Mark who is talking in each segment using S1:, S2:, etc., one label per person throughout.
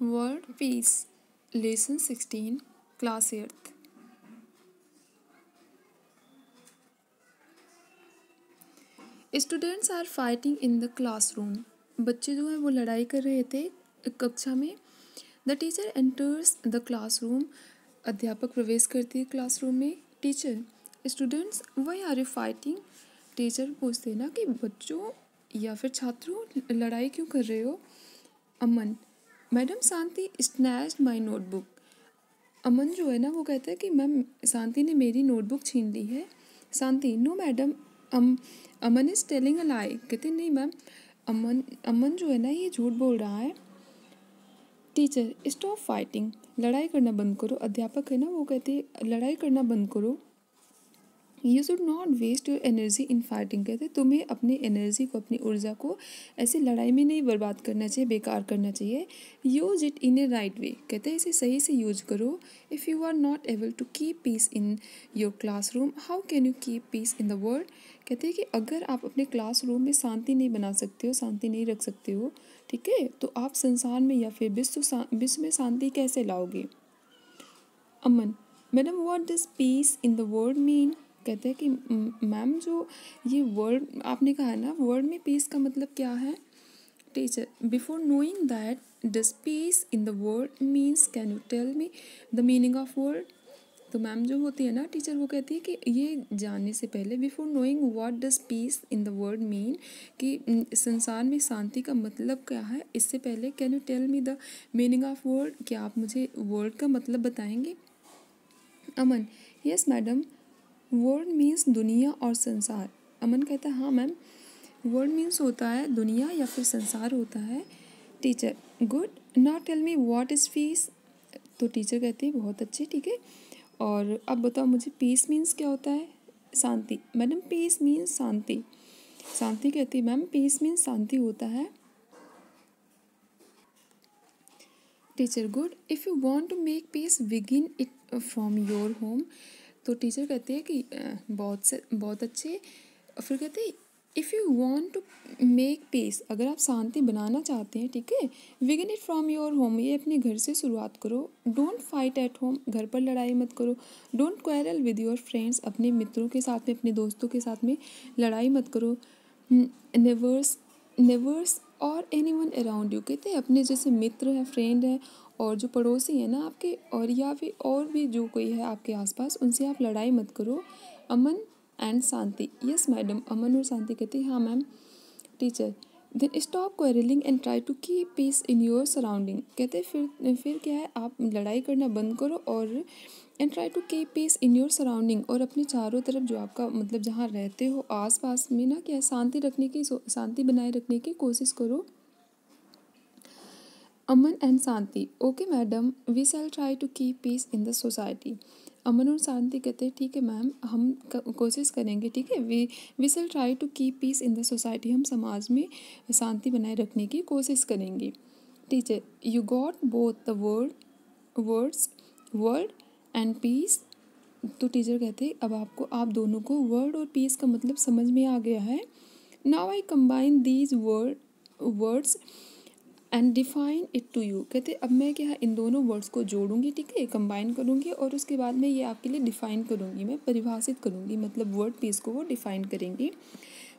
S1: world peace lesson sixteen class earth students are fighting in the classroom बच्चे जो हैं वो लड़ाई कर रहे थे कक्षा में the teacher enters the classroom अध्यापक प्रवेश करती है क्लासरूम में टीचर स्टूडेंट्स वही आर यू फाइटिंग टीचर पूछते ना कि बच्चों या फिर छात्रों लड़ाई क्यों कर रहे हो Aman madam Shanti snatch my notebook Aman जो है ना वो कहता है कि मैम शांति ने मेरी नोटबुक छीन ली है Shanti no madam um Aman is telling a lie कहते नहीं मैम अमन अमन जो है ना ये झूठ बोल रहा है टीचर स्टॉप फाइटिंग लड़ाई करना बंद करो अध्यापक है ना वो कहते लड़ाई करना बंद करो you should not waste your energy in fighting कहते हैं तुम्हें अपनी एनर्जी को अपनी ऊर्जा को ऐसे लड़ाई में नहीं बर्बाद करना चाहिए बेकार करना चाहिए use it in a right way कहते हैं इसे सही से यूज करो if you are not able to keep peace in your class room how can you keep peace in the world कहते हैं कि अगर आप अपने क्लास रूम में शांति नहीं बना सकते हो शांति नहीं रख सकते हो ठीक है तो आप संसार में या फिर विश्व विश्व में शांति कैसे लाओगे Aman madam what does peace in the world mean कहते हैं कि मैम जो ये वर्ड आपने कहा ना वर्ड में पीस का मतलब क्या है teacher before knowing that this peace in the world means can you tell me the meaning of word तो मैम जो होती है ना टीचर वो कहती है कि ये जानने से पहले before knowing what does peace in the world mean कि संसार में शांति का मतलब क्या है इससे पहले can you tell me the meaning of word क्या आप मुझे वर्ड का मतलब बताएंगे Aman yes madam world means दुनिया और संसार अमन कहता है हाँ मैम वर्ल्ड मीन्स होता है दुनिया या फिर संसार होता है teacher good now tell me what is peace तो टीचर कहती है बहुत अच्छे ठीक है और अब बताओ मुझे पीस मीन्स क्या होता है शांति मैडम पीस मीन्स शांति शांति कहती है मैम पीस मीन्स शांति होता है teacher good if you want to make peace begin it from your home तो टीचर कहती है कि बहुत से बहुत अच्छे फिर कहते हैं if you want to make peace अगर आप शांति बनाना चाहते हैं ठीक है विगिन इट फ्रॉम योर होम ये अपने घर से शुरुआत करो डोंट फाइट एट होम घर पर लड़ाई मत करो don't quarrel with your friends अपने मित्रों के साथ में अपने दोस्तों के साथ में लड़ाई मत करो नेवर्स नेवर्स और एनी वन अराउंड यू कहते हैं अपने जैसे मित्र हैं फ्रेंड हैं और जो पड़ोसी हैं ना आपके और या फिर और भी जो कोई है आपके आसपास उनसे आप लड़ाई मत करो Aman and Shanti yes madam Aman और शांति कहती हाँ ma'am teacher then stop quarrelling and try to keep peace in your surrounding कहते फिर फिर क्या है आप लड़ाई करना बंद करो और and try to keep peace in your surrounding और अपने चारों तरफ जो आपका मतलब जहाँ रहते हो आस पास में ना क्या शांति रखने की शांति बनाए रखने की कोशिश करो Aman and Shanti okay madam we shall try to keep peace in the society Aman और शांति कहते हैं ठीक है मैम हम कोशिश करेंगे ठीक है we we shall try to keep peace in the society हम समाज में शांति बनाए रखने की कोशिश करेंगे teacher you got both the word words word and peace तो टीचर कहते अब आपको आप दोनों को वर्ड और पीस का मतलब समझ में आ गया है now I combine these word words and define it to you कहते अब मैं क्या इन दोनों वर्ड्स को जोड़ूंगी ठीक है कंबाइन करूँगी और उसके बाद में ये आपके लिए डिफाइन करूँगी मैं परिभाषित करूँगी मतलब वर्ड पीस को वो डिफाइन करेंगी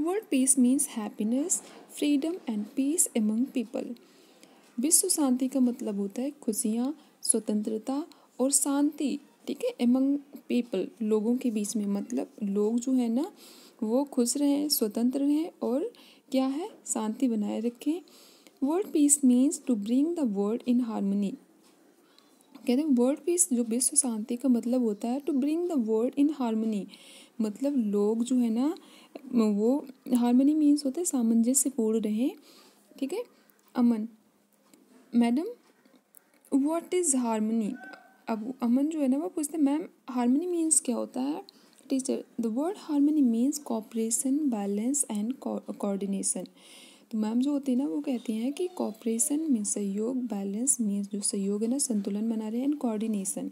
S1: word peace means happiness freedom and peace among people विश्व शांति का मतलब होता है खुशियाँ स्वतंत्रता और शांति ठीक है एमंग पीपल लोगों के बीच में मतलब लोग जो है ना वो खुश रहें स्वतंत्र रहें और क्या है शांति बनाए रखें world peace means to bring the world in harmony कहते हैं वर्ल्ड पीस जो विश्व शांति का मतलब होता है to bring the world in harmony मतलब लोग जो है ना वो हारमोनी मीन्स हैं सामंजस्य पूर्ण रहे ठीक है Aman madam what is harmony अब अमन जो है ना वो पूछते हैं मैम हारमोनी मीन्स क्या होता है teacher the word harmony means cooperation balance and coordination तो मैम जो होती है ना वो कहती हैं कि कॉपरेशन मीन सहयोग बैलेंस मीन्स जो सहयोग है ना संतुलन बना रहे हैं and coordination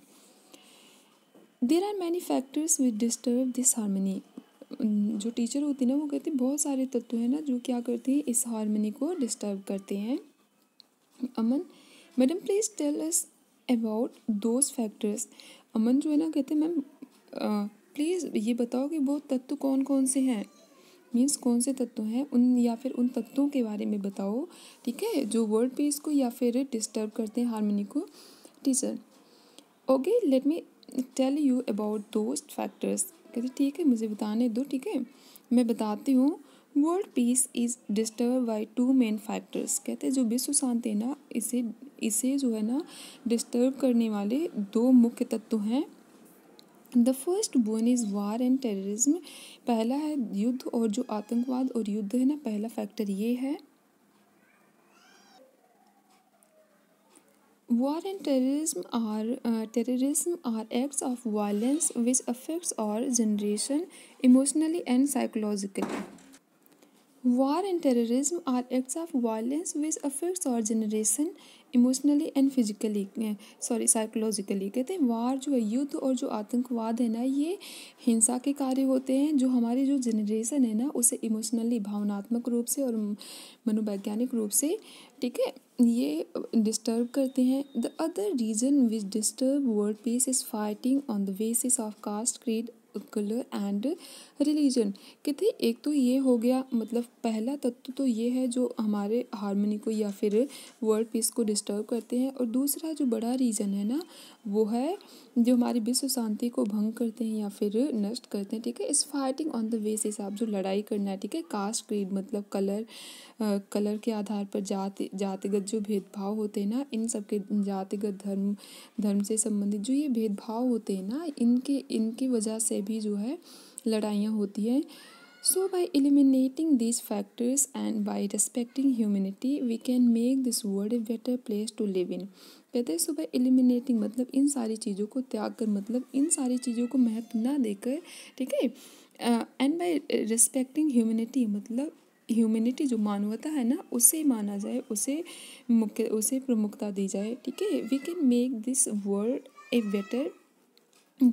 S1: there are many factors which disturb this harmony जो टीचर होती है ना वो कहती बहुत सारे तत्व हैं ना जो क्या करते हैं इस हारमोनी को डिस्टर्ब करते हैं Aman madam please tell us about those factors Aman जो है ना कहते हैं मैम प्लीज़ ये बताओ कि वो तत्व कौन कौन से हैं मीन्स कौन से तत्व हैं उन या फिर उन तत्वों के बारे में बताओ ठीक है जो वर्ल्ड पीस को या फिर डिस्टर्ब करते हैं हारमोनी को teacher okay let me tell you about those factors कहते ठीक है मुझे बताने दो ठीक है मैं बताती हूँ world peace is disturb by two main factors कहते हैं जो विश्व शांति है ना इसे इसे जो है ना डिस्टर्ब करने वाले दो मुख्य तत्व हैं the first one is war and terrorism पहला है युद्ध और जो आतंकवाद और युद्ध है ना पहला फैक्टर ये है war and terrorism are terrorism are acts of violence which affects our generation emotionally and psychologically war and terrorism are acts of violence which affects our generation emotionally and physically sorry psychologically कहते हैं वार जो है युद्ध और जो आतंकवाद है ना ये हिंसा के कार्य होते हैं जो हमारी जो जनरेशन है ना उसे इमोशनली भावनात्मक रूप से और मनोवैज्ञानिक रूप से ठीक है ये डिस्टर्ब करते हैं the other reason which disturb world peace is fighting on the basis of caste creed colour and religion कहते एक तो ये हो गया मतलब पहला तत्व तो ये है जो हमारे हारमोनी को या फिर वर्ल्ड पीस को डिस्टर्ब करते हैं और दूसरा जो बड़ा रीज़न है ना वो है जो हमारी विश्व शांति को भंग करते हैं या फिर नष्ट करते हैं ठीक है इस फाइटिंग ऑन द वे से हिसाब जो लड़ाई करना है ठीक है कास्ट क्रीड मतलब कलर आ, कलर के आधार पर जाति जातिगत जो भेदभाव होते हैं ना इन सब के जातिगत धर्म धर्म से संबंधित जो ये भेदभाव होते हैं ना इनके इनकी वजह से भी जो है लड़ाइयाँ होती हैं so by eliminating this factors and by respecting humanity we can make this world a better place to live in कहते हैं सो बाई एलिमिनेटिंग मतलब इन सारी चीज़ों को त्याग कर मतलब इन सारी चीज़ों को महत्व ना देकर ठीक है एंड बाई रिस्पेक्टिंग ह्यूमिनिटी मतलब ह्यूमिनिटी जो मानवता है ना उसे माना जाए उसे मुख्य उसे प्रमुखता दी जाए ठीक है we can make this world a better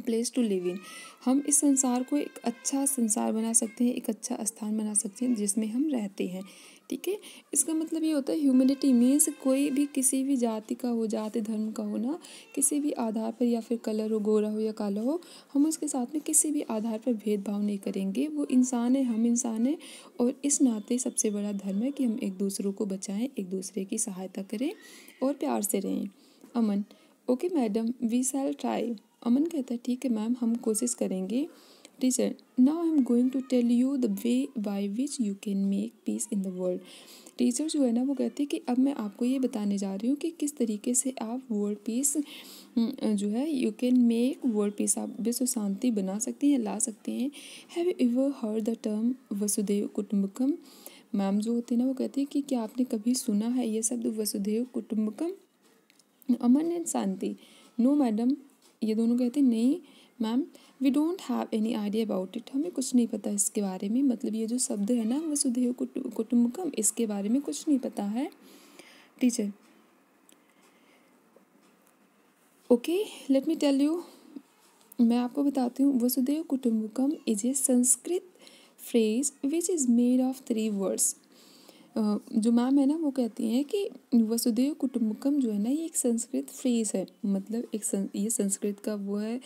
S1: place to live in हम इस संसार को एक अच्छा संसार बना सकते हैं एक अच्छा स्थान बना सकते हैं जिसमें हम रहते हैं ठीक है इसका मतलब ये होता है ह्यूमनिटी मीन्स कोई भी किसी भी जाति का हो जाति धर्म का हो ना किसी भी आधार पर या फिर कलर हो गोरा हो या काला हो हम उसके साथ में किसी भी आधार पर भेदभाव नहीं करेंगे वो इंसान है हम इंसान हैं और इस नाते सबसे बड़ा धर्म है कि हम एक दूसरों को बचाएँ एक दूसरे की सहायता करें और प्यार से रहें Aman okay madam we shall try Aman कहता है ठीक है मैम हम कोशिश करेंगे teacher now I am going to tell you the way by which you can make peace in the world teacher जो है ना वो कहते हैं कि अब मैं आपको ये बताने जा रही हूँ कि किस तरीके से आप वर्ल्ड हम्म, पीस जो है you can make world peace आप विश्व शांति बना सकते हैं ला सकते हैं have ever heard the term वसुदेव कुटुम्बकम मैम जो होती है ना वो कहते हैं कि क्या आपने कभी सुना है ये शब्द वसुदेव कुटुम्बकम Aman and Shanti no madam ये दोनों कहते हैं नहीं ma'am we don't have any idea about it हमें कुछ नहीं पता इसके बारे में मतलब ये जो शब्द है ना वसुधेव कुटुम्बकम इसके बारे में कुछ नहीं पता है teacher okay let me tell you मैं आपको बताती हूँ वसुधेव कुटुम्बकम is a Sanskrit phrase which is made of three words जो मैम है ना वो कहती हैं कि वसुदेव कुटुम्बकम जो है ना ये एक संस्कृत फ्रेज है मतलब एक सं, ये संस्कृत का वो है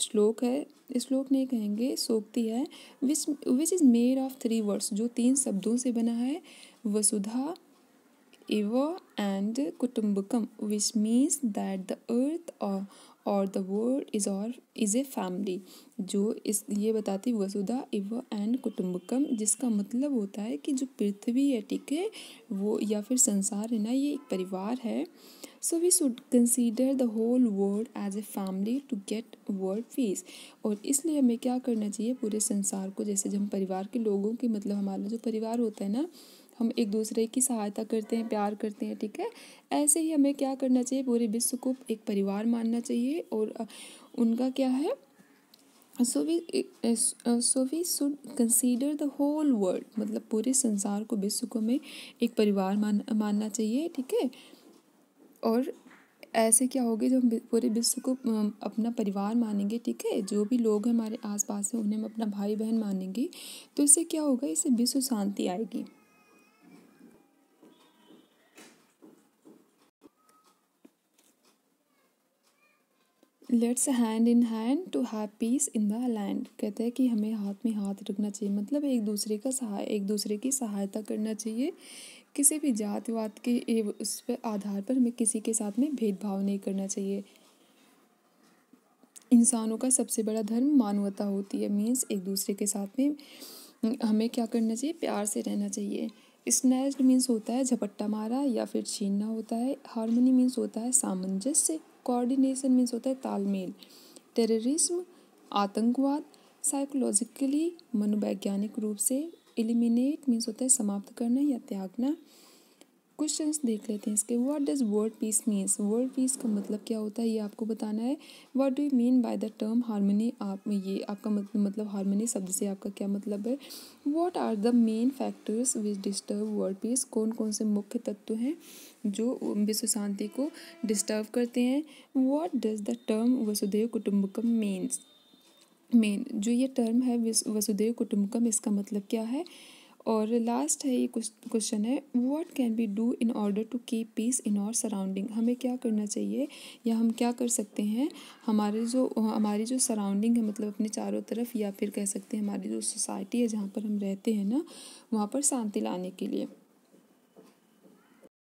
S1: श्लोक है श्लोक नहीं कहेंगे सोक्ति है which which is made of three words जो तीन शब्दों से बना है वसुधा एव एंड कुटुम्बकम which means that the earth our our the word is our is a family जो इस ये बताती वसुधा इव एंड कुटुम्बकम जिसका मतलब होता है कि जो पृथ्वी है ठीक है वो या फिर संसार है ना ये एक परिवार है so we should consider the whole world as a family to get world peace और इसलिए हमें क्या करना चाहिए पूरे संसार को जैसे जब हम परिवार के लोगों के मतलब हमारा जो परिवार होता है ना हम एक दूसरे की सहायता करते हैं प्यार करते हैं ठीक है ऐसे ही हमें क्या करना चाहिए पूरे विश्व को एक परिवार मानना चाहिए और उनका क्या है so we so we should consider the whole world मतलब पूरे संसार को विश्व को हमें एक परिवार मान मानना चाहिए ठीक है और ऐसे क्या होगी जो हम पूरे विश्व को अपना परिवार मानेंगे ठीक है जो भी लोग हैं हमारे आसपास हैं उन्हें हम अपना भाई बहन मानेंगे तो इससे क्या होगा इससे विश्व शांति आएगी let's hand in hand to have peace in the land कहते हैं कि हमें हाथ में हाथ रखना चाहिए मतलब एक दूसरे का सहाय एक दूसरे की सहायता करना चाहिए किसी भी जातिवाद के उस पर आधार पर हमें किसी के साथ में भेदभाव नहीं करना चाहिए इंसानों का सबसे बड़ा धर्म मानवता होती है मीन्स एक दूसरे के साथ में हमें क्या करना चाहिए प्यार से रहना चाहिए स्नैच्ड मीन्स होता है झपट्टा मारा या फिर छीनना होता है हारमोनी मीन्स होता है सामंजस्य कोऑर्डिनेशन मीन्स होता है तालमेल टेररिज्म आतंकवाद साइकोलॉजिकली मनोवैज्ञानिक रूप से एलिमिनेट मीन्स होता है समाप्त करना या त्यागना क्वेश्चन देख लेते हैं इसके what does world peace means world peace का मतलब क्या होता है ये आपको बताना है what do you mean by the term harmony आप ये आपका मतलब हारमोनी शब्द से आपका क्या मतलब है what are the main factors which disturb world peace कौन कौन से मुख्य तत्व हैं जो विश्व शांति को डिस्टर्ब करते हैं व्हाट डज द टर्म वसुदेव कुटुम्बकम मीन्स मेन जो ये टर्म है वसुदेव कुटुम्बकम इसका मतलब क्या है और लास्ट है ये क्वेश्चन है what can be do in order to keep peace in our surrounding हमें क्या करना चाहिए या हम क्या कर सकते हैं हमारे जो हमारी जो सराउंडिंग है मतलब अपने चारों तरफ या फिर कह सकते हैं हमारी जो सोसाइटी है जहाँ पर हम रहते हैं ना वहाँ पर शांति लाने के लिए